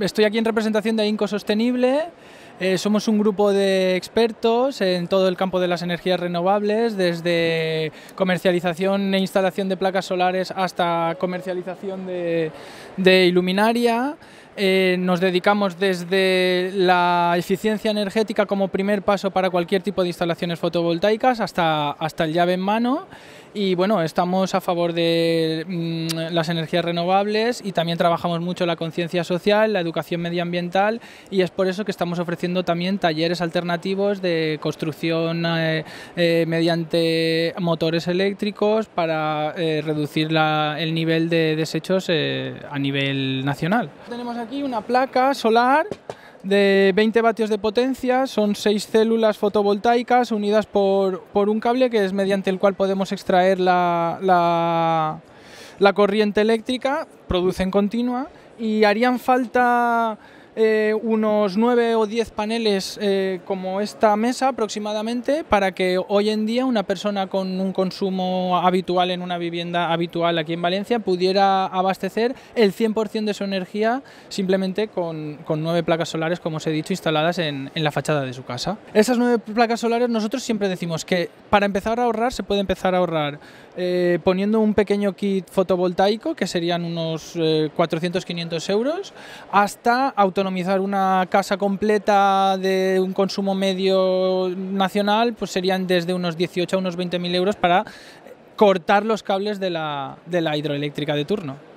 Estoy aquí en representación de Inco Sostenible. Eh, somos un grupo de expertos en todo el campo de las energías renovables, desde comercialización e instalación de placas solares hasta comercialización de, iluminaria. Eh, nos dedicamos desde la eficiencia energética como primer paso para cualquier tipo de instalaciones fotovoltaicas hasta, hasta el llave en mano y bueno, estamos a favor de mm, las energías renovables y también trabajamos mucho la conciencia social, la educación medioambiental y es por eso que estamos ofreciendo también talleres alternativos de construcción eh, eh, mediante motores eléctricos para eh, reducir el nivel de desechos a nivel nacional. Tenemos aquí una placa solar de 20 vatios de potencia, son seis células fotovoltaicas unidas por, un cable que es mediante el cual podemos extraer la, la corriente eléctrica, producen continua y harían falta eh, unos 9 o 10 paneles eh, como esta mesa aproximadamente para que hoy en día una persona con un consumo habitual en una vivienda habitual aquí en Valencia pudiera abastecer el 100% de su energía simplemente con, con, 9 placas solares, como os he dicho, instaladas en, en la fachada de su casa. Esas 9 placas solares nosotros siempre decimos que para empezar a ahorrar se puede empezar a ahorrar eh, poniendo un pequeño kit fotovoltaico que serían unos 400-500 euros hasta autonomía economizar una casa completa de un consumo medio nacional, pues serían desde unos 18 a unos 20.000 euros para cortar los cables de la, de la hidroeléctrica de turno.